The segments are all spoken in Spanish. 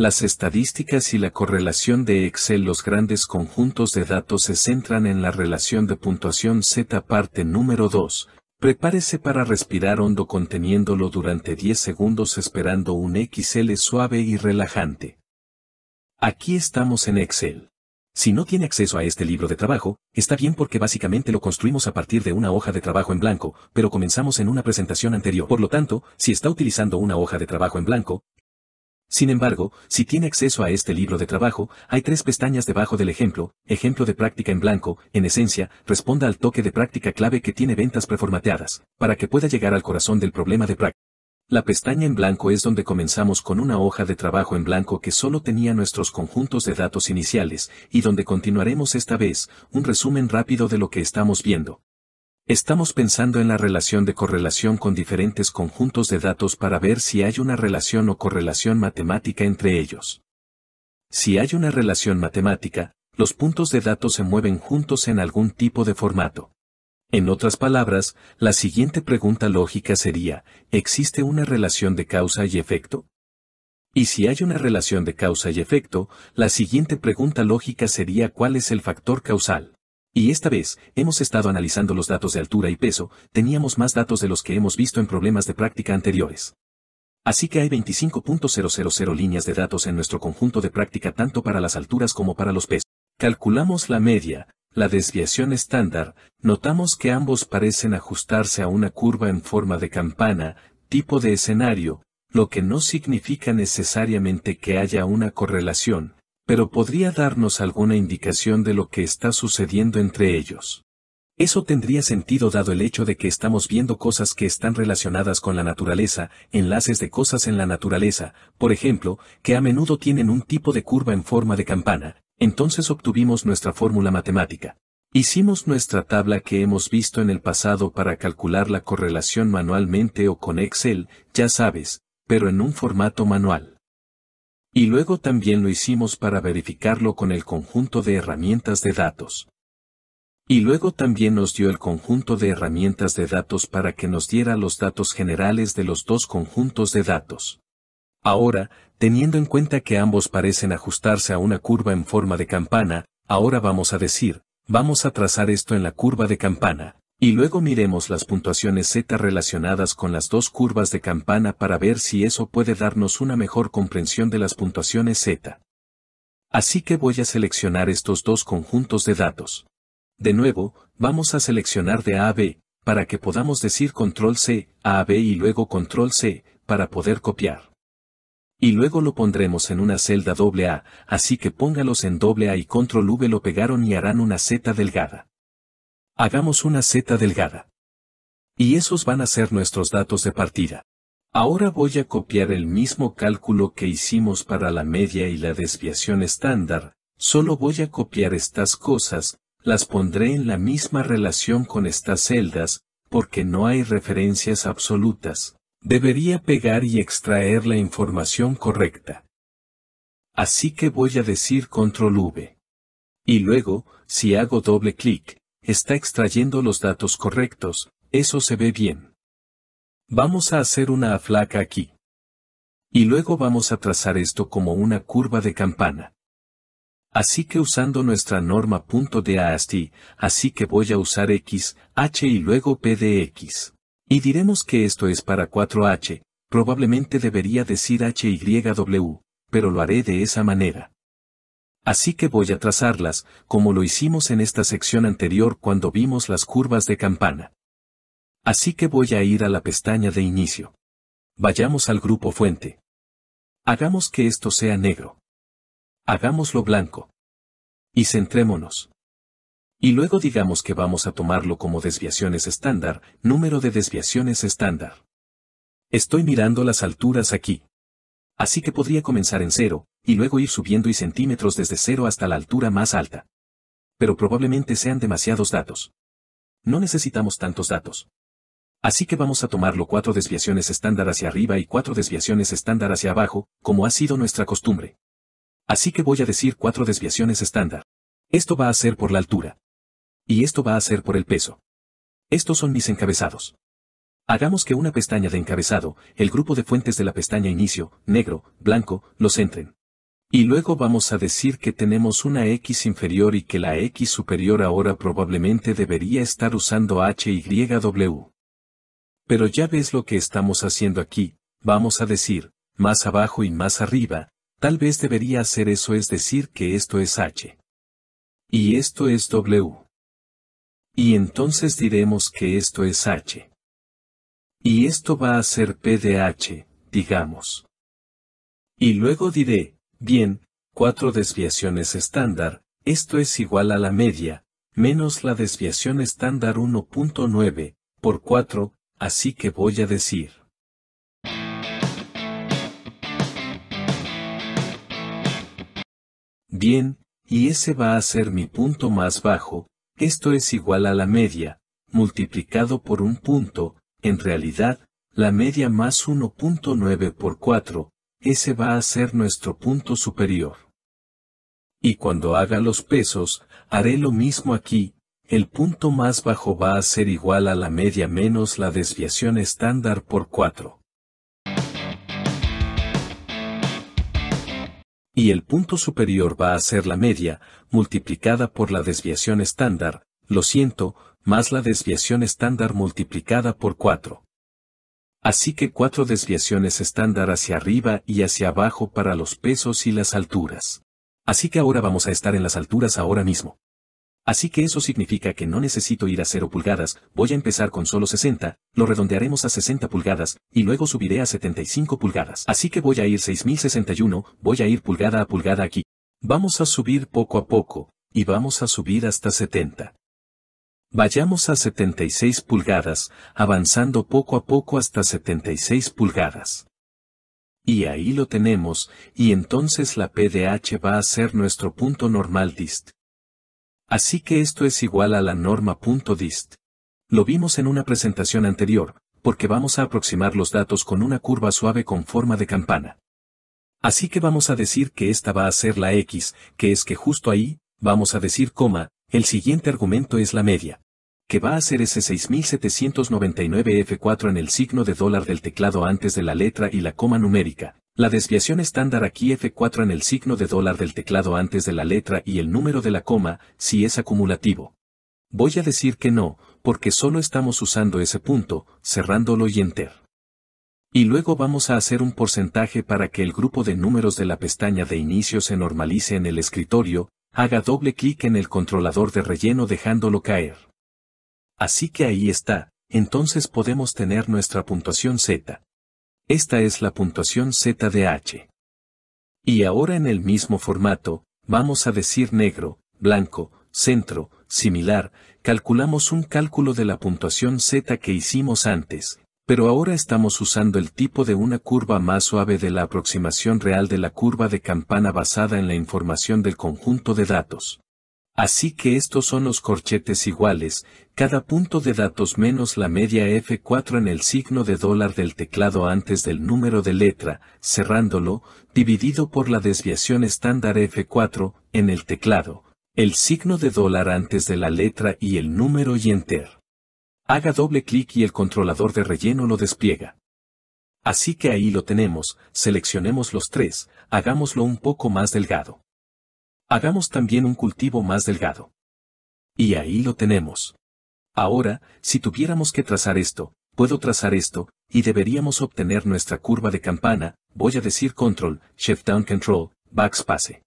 Las estadísticas y la correlación de Excel Los grandes conjuntos de datos se centran en la relación de puntuación Z parte número 2. Prepárese para respirar hondo conteniéndolo durante 10 segundos esperando un XL suave y relajante. Aquí estamos en Excel. Si no tiene acceso a este libro de trabajo, está bien porque básicamente lo construimos a partir de una hoja de trabajo en blanco, pero comenzamos en una presentación anterior. Por lo tanto, si está utilizando una hoja de trabajo en blanco, sin embargo, si tiene acceso a este libro de trabajo, hay tres pestañas debajo del ejemplo, ejemplo de práctica en blanco, en esencia, responda al toque de práctica clave que tiene ventas preformateadas, para que pueda llegar al corazón del problema de práctica. La pestaña en blanco es donde comenzamos con una hoja de trabajo en blanco que solo tenía nuestros conjuntos de datos iniciales, y donde continuaremos esta vez, un resumen rápido de lo que estamos viendo, Estamos pensando en la relación de correlación con diferentes conjuntos de datos para ver si hay una relación o correlación matemática entre ellos. Si hay una relación matemática, los puntos de datos se mueven juntos en algún tipo de formato. En otras palabras, la siguiente pregunta lógica sería, ¿existe una relación de causa y efecto? Y si hay una relación de causa y efecto, la siguiente pregunta lógica sería ¿cuál es el factor causal? Y esta vez, hemos estado analizando los datos de altura y peso, teníamos más datos de los que hemos visto en problemas de práctica anteriores. Así que hay 25.000 líneas de datos en nuestro conjunto de práctica tanto para las alturas como para los pesos. Calculamos la media, la desviación estándar, notamos que ambos parecen ajustarse a una curva en forma de campana, tipo de escenario, lo que no significa necesariamente que haya una correlación, pero podría darnos alguna indicación de lo que está sucediendo entre ellos. Eso tendría sentido dado el hecho de que estamos viendo cosas que están relacionadas con la naturaleza, enlaces de cosas en la naturaleza, por ejemplo, que a menudo tienen un tipo de curva en forma de campana, entonces obtuvimos nuestra fórmula matemática. Hicimos nuestra tabla que hemos visto en el pasado para calcular la correlación manualmente o con Excel, ya sabes, pero en un formato manual. Y luego también lo hicimos para verificarlo con el conjunto de herramientas de datos. Y luego también nos dio el conjunto de herramientas de datos para que nos diera los datos generales de los dos conjuntos de datos. Ahora, teniendo en cuenta que ambos parecen ajustarse a una curva en forma de campana, ahora vamos a decir, vamos a trazar esto en la curva de campana. Y luego miremos las puntuaciones Z relacionadas con las dos curvas de campana para ver si eso puede darnos una mejor comprensión de las puntuaciones Z. Así que voy a seleccionar estos dos conjuntos de datos. De nuevo, vamos a seleccionar de A a B, para que podamos decir control C, A a B y luego control C, para poder copiar. Y luego lo pondremos en una celda doble A, así que póngalos en doble A y control V lo pegaron y harán una Z delgada. Hagamos una Z delgada. Y esos van a ser nuestros datos de partida. Ahora voy a copiar el mismo cálculo que hicimos para la media y la desviación estándar, solo voy a copiar estas cosas, las pondré en la misma relación con estas celdas, porque no hay referencias absolutas. Debería pegar y extraer la información correcta. Así que voy a decir control V. Y luego, si hago doble clic, está extrayendo los datos correctos, eso se ve bien. Vamos a hacer una aflaca aquí. Y luego vamos a trazar esto como una curva de campana. Así que usando nuestra norma punto de AST, así que voy a usar x, h y luego p de x. Y diremos que esto es para 4h, probablemente debería decir hyw, pero lo haré de esa manera así que voy a trazarlas, como lo hicimos en esta sección anterior cuando vimos las curvas de campana. Así que voy a ir a la pestaña de inicio. Vayamos al grupo fuente. Hagamos que esto sea negro. Hagámoslo blanco. Y centrémonos. Y luego digamos que vamos a tomarlo como desviaciones estándar, número de desviaciones estándar. Estoy mirando las alturas aquí. Así que podría comenzar en cero, y luego ir subiendo y centímetros desde cero hasta la altura más alta. Pero probablemente sean demasiados datos. No necesitamos tantos datos. Así que vamos a tomarlo cuatro desviaciones estándar hacia arriba y cuatro desviaciones estándar hacia abajo, como ha sido nuestra costumbre. Así que voy a decir cuatro desviaciones estándar. Esto va a ser por la altura. Y esto va a ser por el peso. Estos son mis encabezados. Hagamos que una pestaña de encabezado, el grupo de fuentes de la pestaña inicio, negro, blanco, los entren. Y luego vamos a decir que tenemos una X inferior y que la X superior ahora probablemente debería estar usando h y w. Pero ya ves lo que estamos haciendo aquí, vamos a decir, más abajo y más arriba, tal vez debería hacer eso es decir que esto es H. Y esto es W. Y entonces diremos que esto es H. Y esto va a ser P H, digamos. Y luego diré, Bien, cuatro desviaciones estándar, esto es igual a la media, menos la desviación estándar 1.9, por 4, así que voy a decir. Bien, y ese va a ser mi punto más bajo, esto es igual a la media, multiplicado por un punto, en realidad, la media más 1.9 por 4, ese va a ser nuestro punto superior. Y cuando haga los pesos, haré lo mismo aquí, el punto más bajo va a ser igual a la media menos la desviación estándar por 4. Y el punto superior va a ser la media, multiplicada por la desviación estándar, lo siento, más la desviación estándar multiplicada por 4. Así que cuatro desviaciones estándar hacia arriba y hacia abajo para los pesos y las alturas. Así que ahora vamos a estar en las alturas ahora mismo. Así que eso significa que no necesito ir a 0 pulgadas, voy a empezar con solo 60, lo redondearemos a 60 pulgadas, y luego subiré a 75 pulgadas. Así que voy a ir 6061, voy a ir pulgada a pulgada aquí. Vamos a subir poco a poco, y vamos a subir hasta 70. Vayamos a 76 pulgadas, avanzando poco a poco hasta 76 pulgadas. Y ahí lo tenemos, y entonces la PDH va a ser nuestro punto normal dist. Así que esto es igual a la norma punto dist. Lo vimos en una presentación anterior, porque vamos a aproximar los datos con una curva suave con forma de campana. Así que vamos a decir que esta va a ser la X, que es que justo ahí, vamos a decir coma, el siguiente argumento es la media, que va a ser ese 6799F4 en el signo de dólar del teclado antes de la letra y la coma numérica. La desviación estándar aquí F4 en el signo de dólar del teclado antes de la letra y el número de la coma, si es acumulativo. Voy a decir que no, porque solo estamos usando ese punto, cerrándolo y enter. Y luego vamos a hacer un porcentaje para que el grupo de números de la pestaña de inicio se normalice en el escritorio, haga doble clic en el controlador de relleno dejándolo caer. Así que ahí está, entonces podemos tener nuestra puntuación Z. Esta es la puntuación Z de H. Y ahora en el mismo formato, vamos a decir negro, blanco, centro, similar, calculamos un cálculo de la puntuación Z que hicimos antes, pero ahora estamos usando el tipo de una curva más suave de la aproximación real de la curva de campana basada en la información del conjunto de datos. Así que estos son los corchetes iguales, cada punto de datos menos la media F4 en el signo de dólar del teclado antes del número de letra, cerrándolo, dividido por la desviación estándar F4, en el teclado, el signo de dólar antes de la letra y el número y enter. Haga doble clic y el controlador de relleno lo despliega. Así que ahí lo tenemos, seleccionemos los tres, hagámoslo un poco más delgado. Hagamos también un cultivo más delgado. Y ahí lo tenemos. Ahora, si tuviéramos que trazar esto, puedo trazar esto, y deberíamos obtener nuestra curva de campana, voy a decir control, shift down control, backspace.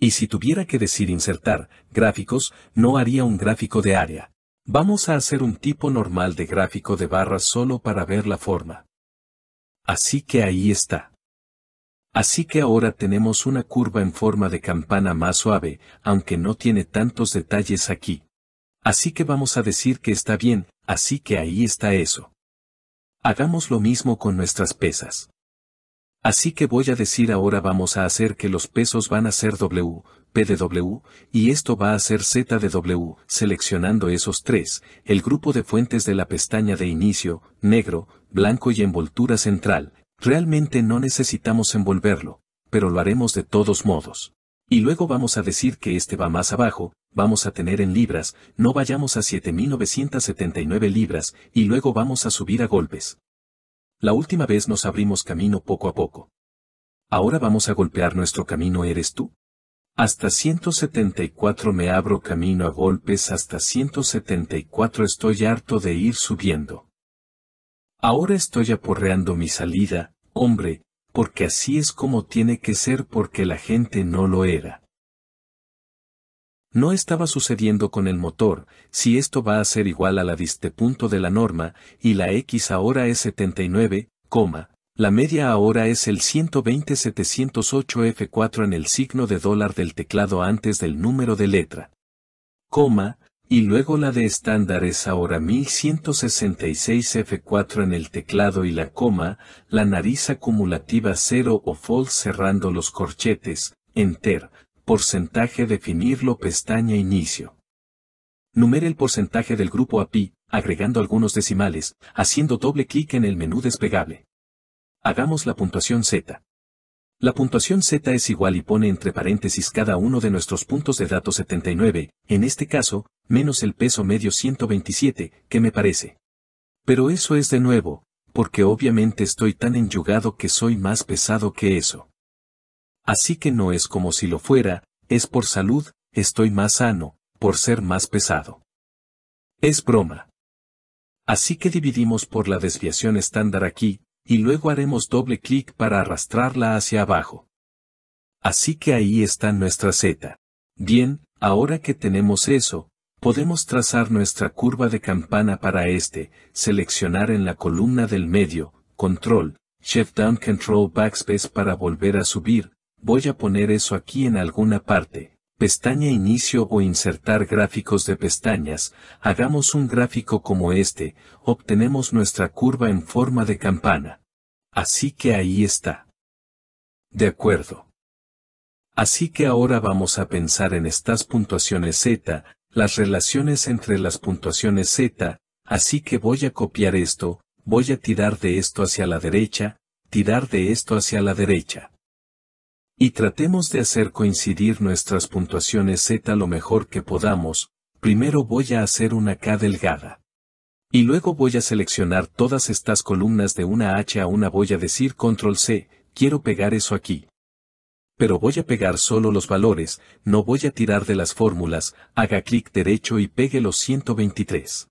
Y si tuviera que decir insertar, gráficos, no haría un gráfico de área, Vamos a hacer un tipo normal de gráfico de barras solo para ver la forma. Así que ahí está. Así que ahora tenemos una curva en forma de campana más suave, aunque no tiene tantos detalles aquí. Así que vamos a decir que está bien, así que ahí está eso. Hagamos lo mismo con nuestras pesas. Así que voy a decir ahora vamos a hacer que los pesos van a ser W, P de W, y esto va a ser Z de W, seleccionando esos tres, el grupo de fuentes de la pestaña de inicio, negro, blanco y envoltura central. Realmente no necesitamos envolverlo, pero lo haremos de todos modos. Y luego vamos a decir que este va más abajo, vamos a tener en libras, no vayamos a 7.979 libras, y luego vamos a subir a golpes. La última vez nos abrimos camino poco a poco. Ahora vamos a golpear nuestro camino, ¿eres tú? Hasta 174 me abro camino a golpes, hasta 174 estoy harto de ir subiendo. Ahora estoy aporreando mi salida, hombre, porque así es como tiene que ser porque la gente no lo era. No estaba sucediendo con el motor, si esto va a ser igual a la diste punto de la norma, y la X ahora es 79, la media ahora es el 120708 f 4 en el signo de dólar del teclado antes del número de letra. Coma, y luego la de estándar es ahora 1166F4 en el teclado y la coma, la nariz acumulativa 0 o false cerrando los corchetes, enter, Porcentaje definirlo pestaña inicio. Numere el porcentaje del grupo API, agregando algunos decimales, haciendo doble clic en el menú despegable. Hagamos la puntuación z. La puntuación z es igual y pone entre paréntesis cada uno de nuestros puntos de datos 79, en este caso, menos el peso medio 127, que me parece. Pero eso es de nuevo, porque obviamente estoy tan enyugado que soy más pesado que eso. Así que no es como si lo fuera, es por salud, estoy más sano, por ser más pesado. Es broma. Así que dividimos por la desviación estándar aquí, y luego haremos doble clic para arrastrarla hacia abajo. Así que ahí está nuestra Z. Bien, ahora que tenemos eso, podemos trazar nuestra curva de campana para este, seleccionar en la columna del medio, Control, Shift Down Control Backspace para volver a subir, voy a poner eso aquí en alguna parte, pestaña inicio o insertar gráficos de pestañas, hagamos un gráfico como este, obtenemos nuestra curva en forma de campana. Así que ahí está. De acuerdo. Así que ahora vamos a pensar en estas puntuaciones Z, las relaciones entre las puntuaciones Z, así que voy a copiar esto, voy a tirar de esto hacia la derecha, tirar de esto hacia la derecha. Y tratemos de hacer coincidir nuestras puntuaciones Z lo mejor que podamos, primero voy a hacer una K delgada. Y luego voy a seleccionar todas estas columnas de una H a una voy a decir control C, quiero pegar eso aquí. Pero voy a pegar solo los valores, no voy a tirar de las fórmulas, haga clic derecho y pegue los 123.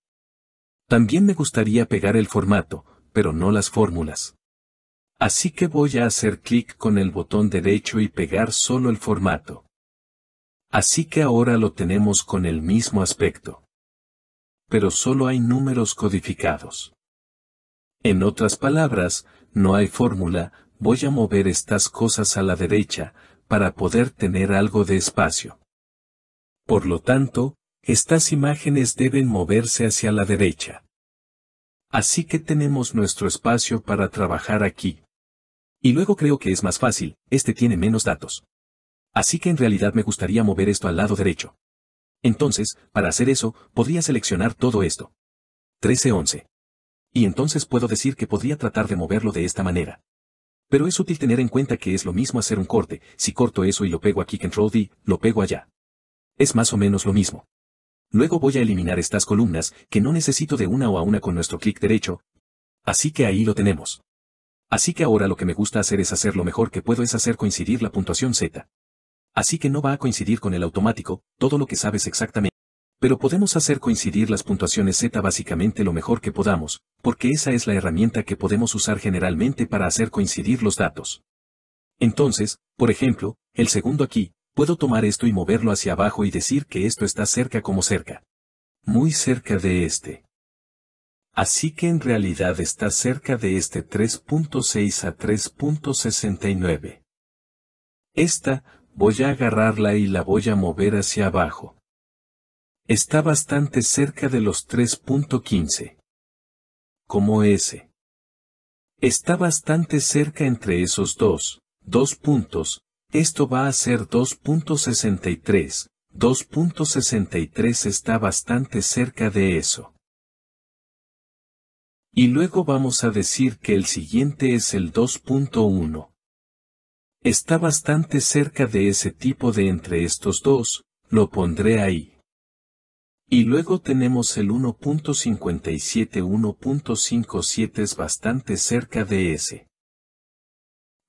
También me gustaría pegar el formato, pero no las fórmulas. Así que voy a hacer clic con el botón derecho y pegar solo el formato. Así que ahora lo tenemos con el mismo aspecto. Pero solo hay números codificados. En otras palabras, no hay fórmula, voy a mover estas cosas a la derecha, para poder tener algo de espacio. Por lo tanto, estas imágenes deben moverse hacia la derecha. Así que tenemos nuestro espacio para trabajar aquí. Y luego creo que es más fácil, este tiene menos datos. Así que en realidad me gustaría mover esto al lado derecho. Entonces, para hacer eso, podría seleccionar todo esto. 1311. Y entonces puedo decir que podría tratar de moverlo de esta manera. Pero es útil tener en cuenta que es lo mismo hacer un corte, si corto eso y lo pego aquí control D, lo pego allá. Es más o menos lo mismo. Luego voy a eliminar estas columnas, que no necesito de una o a una con nuestro clic derecho. Así que ahí lo tenemos. Así que ahora lo que me gusta hacer es hacer lo mejor que puedo es hacer coincidir la puntuación Z. Así que no va a coincidir con el automático, todo lo que sabes exactamente. Pero podemos hacer coincidir las puntuaciones Z básicamente lo mejor que podamos, porque esa es la herramienta que podemos usar generalmente para hacer coincidir los datos. Entonces, por ejemplo, el segundo aquí, puedo tomar esto y moverlo hacia abajo y decir que esto está cerca como cerca. Muy cerca de este. Así que en realidad está cerca de este 3.6 a 3.69. Esta, voy a agarrarla y la voy a mover hacia abajo. Está bastante cerca de los 3.15. Como ese. Está bastante cerca entre esos dos, dos puntos, esto va a ser 2.63, 2.63 está bastante cerca de eso. Y luego vamos a decir que el siguiente es el 2.1. Está bastante cerca de ese tipo de entre estos dos, lo pondré ahí. Y luego tenemos el 1.57 1.57 es bastante cerca de ese.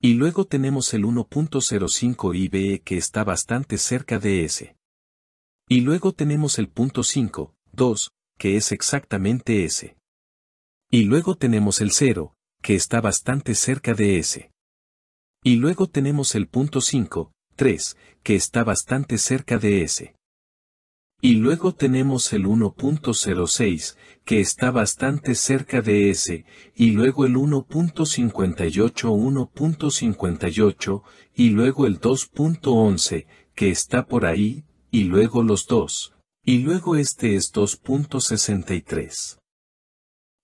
Y luego tenemos el 1.05 IBE que está bastante cerca de ese. Y luego tenemos el punto 5, 2, que es exactamente ese. Y luego tenemos el 0, que está bastante cerca de S. Y luego tenemos el punto 5, 3, que está bastante cerca de S. Y luego tenemos el 1.06, que está bastante cerca de S, y luego el 1.58, 1.58, y luego el 2.11, que está por ahí, y luego los dos, y luego este es 2.63.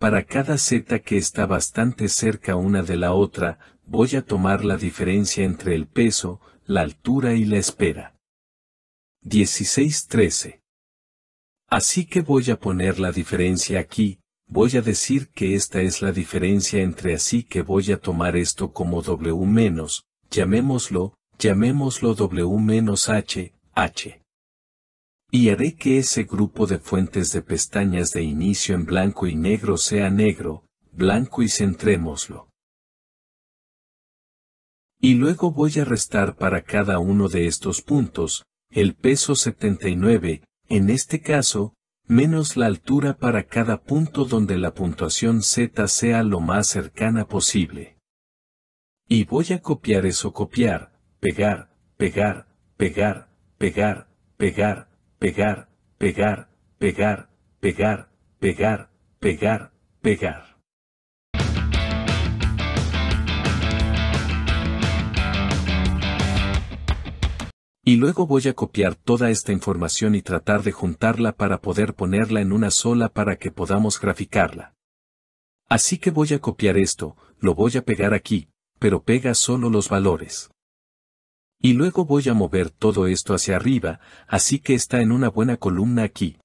Para cada z que está bastante cerca una de la otra, voy a tomar la diferencia entre el peso, la altura y la espera. 16.13. Así que voy a poner la diferencia aquí, voy a decir que esta es la diferencia entre así que voy a tomar esto como W menos, llamémoslo, llamémoslo W menos H, H y haré que ese grupo de fuentes de pestañas de inicio en blanco y negro sea negro, blanco y centrémoslo. Y luego voy a restar para cada uno de estos puntos, el peso 79, en este caso, menos la altura para cada punto donde la puntuación z sea lo más cercana posible. Y voy a copiar eso copiar, pegar, pegar, pegar, pegar, pegar, pegar, pegar, pegar, pegar, pegar, pegar, pegar. Y luego voy a copiar toda esta información y tratar de juntarla para poder ponerla en una sola para que podamos graficarla. Así que voy a copiar esto, lo voy a pegar aquí, pero pega solo los valores. Y luego voy a mover todo esto hacia arriba, así que está en una buena columna aquí.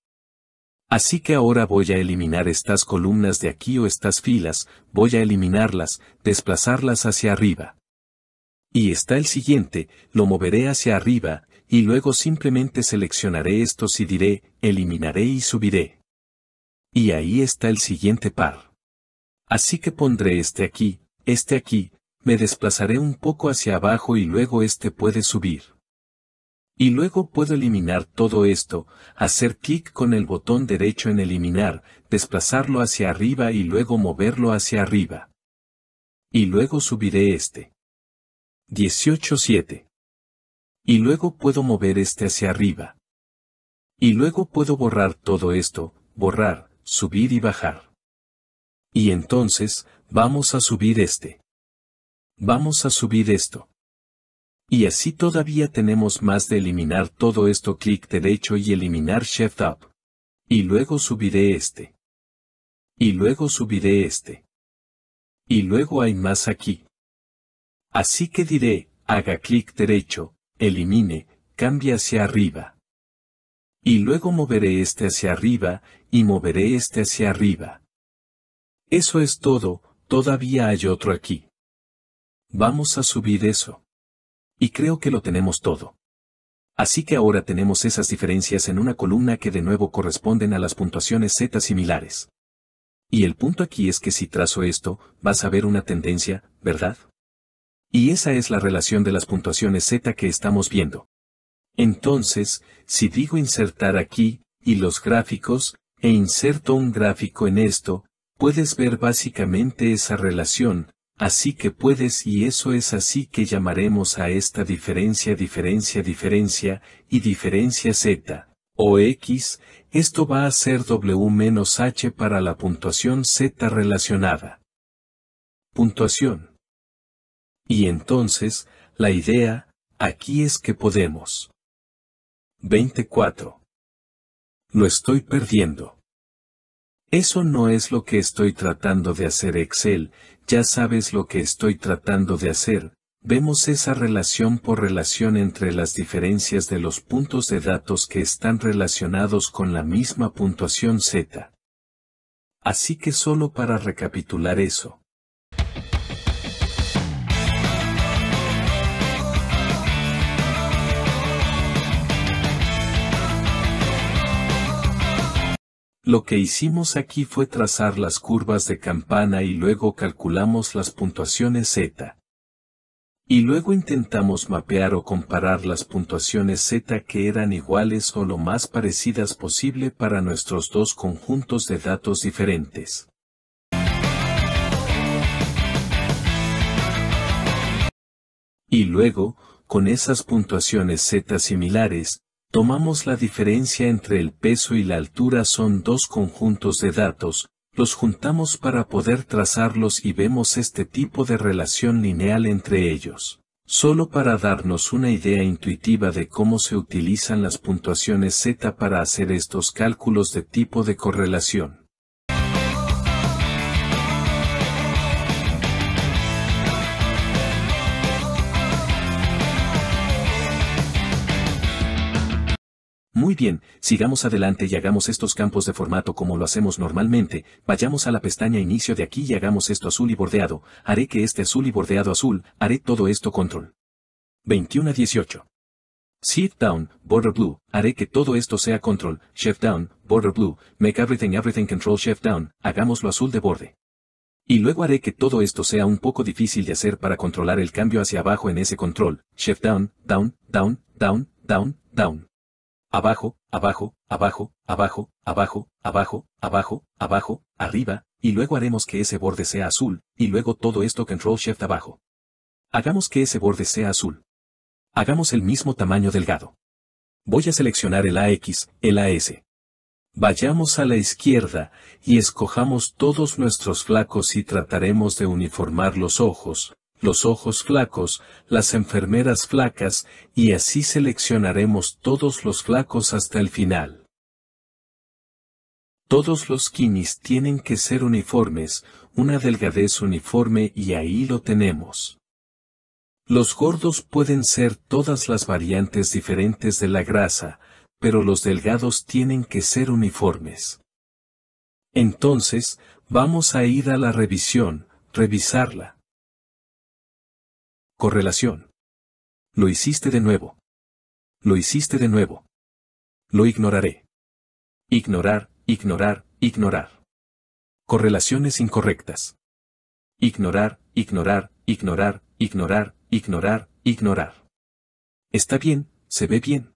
Así que ahora voy a eliminar estas columnas de aquí o estas filas, voy a eliminarlas, desplazarlas hacia arriba. Y está el siguiente, lo moveré hacia arriba, y luego simplemente seleccionaré estos y diré, eliminaré y subiré. Y ahí está el siguiente par. Así que pondré este aquí, este aquí, me desplazaré un poco hacia abajo y luego este puede subir. Y luego puedo eliminar todo esto, hacer clic con el botón derecho en eliminar, desplazarlo hacia arriba y luego moverlo hacia arriba. Y luego subiré este. 18.7. Y luego puedo mover este hacia arriba. Y luego puedo borrar todo esto, borrar, subir y bajar. Y entonces, vamos a subir este. Vamos a subir esto. Y así todavía tenemos más de eliminar todo esto clic derecho y eliminar Shift Up. Y luego subiré este. Y luego subiré este. Y luego hay más aquí. Así que diré, haga clic derecho, elimine, cambie hacia arriba. Y luego moveré este hacia arriba, y moveré este hacia arriba. Eso es todo, todavía hay otro aquí. Vamos a subir eso. Y creo que lo tenemos todo. Así que ahora tenemos esas diferencias en una columna que de nuevo corresponden a las puntuaciones Z similares. Y el punto aquí es que si trazo esto, vas a ver una tendencia, ¿verdad? Y esa es la relación de las puntuaciones Z que estamos viendo. Entonces, si digo insertar aquí, y los gráficos, e inserto un gráfico en esto, puedes ver básicamente esa relación, Así que puedes y eso es así que llamaremos a esta diferencia diferencia diferencia y diferencia z o x, esto va a ser w menos h para la puntuación z relacionada. Puntuación. Y entonces, la idea, aquí es que podemos. 24. Lo estoy perdiendo. Eso no es lo que estoy tratando de hacer Excel, ya sabes lo que estoy tratando de hacer, vemos esa relación por relación entre las diferencias de los puntos de datos que están relacionados con la misma puntuación Z. Así que solo para recapitular eso, Lo que hicimos aquí fue trazar las curvas de campana y luego calculamos las puntuaciones Z. Y luego intentamos mapear o comparar las puntuaciones Z que eran iguales o lo más parecidas posible para nuestros dos conjuntos de datos diferentes. Y luego, con esas puntuaciones Z similares, Tomamos la diferencia entre el peso y la altura son dos conjuntos de datos, los juntamos para poder trazarlos y vemos este tipo de relación lineal entre ellos. Solo para darnos una idea intuitiva de cómo se utilizan las puntuaciones Z para hacer estos cálculos de tipo de correlación. bien, sigamos adelante y hagamos estos campos de formato como lo hacemos normalmente, vayamos a la pestaña inicio de aquí y hagamos esto azul y bordeado, haré que este azul y bordeado azul, haré todo esto control. 21 a 18. Shift down, border blue, haré que todo esto sea control, shift down, border blue, make everything everything control shift down, lo azul de borde. Y luego haré que todo esto sea un poco difícil de hacer para controlar el cambio hacia abajo en ese control, shift down, down, down, down, down, down abajo, abajo, abajo, abajo, abajo, abajo, abajo, abajo, arriba, y luego haremos que ese borde sea azul, y luego todo esto control shift abajo. Hagamos que ese borde sea azul. Hagamos el mismo tamaño delgado. Voy a seleccionar el AX, el AS. Vayamos a la izquierda, y escojamos todos nuestros flacos y trataremos de uniformar los ojos, los ojos flacos, las enfermeras flacas, y así seleccionaremos todos los flacos hasta el final. Todos los kinis tienen que ser uniformes, una delgadez uniforme y ahí lo tenemos. Los gordos pueden ser todas las variantes diferentes de la grasa, pero los delgados tienen que ser uniformes. Entonces, vamos a ir a la revisión, revisarla. Correlación. Lo hiciste de nuevo. Lo hiciste de nuevo. Lo ignoraré. Ignorar, ignorar, ignorar. Correlaciones incorrectas. Ignorar, ignorar, ignorar, ignorar, ignorar, ignorar. Está bien, se ve bien.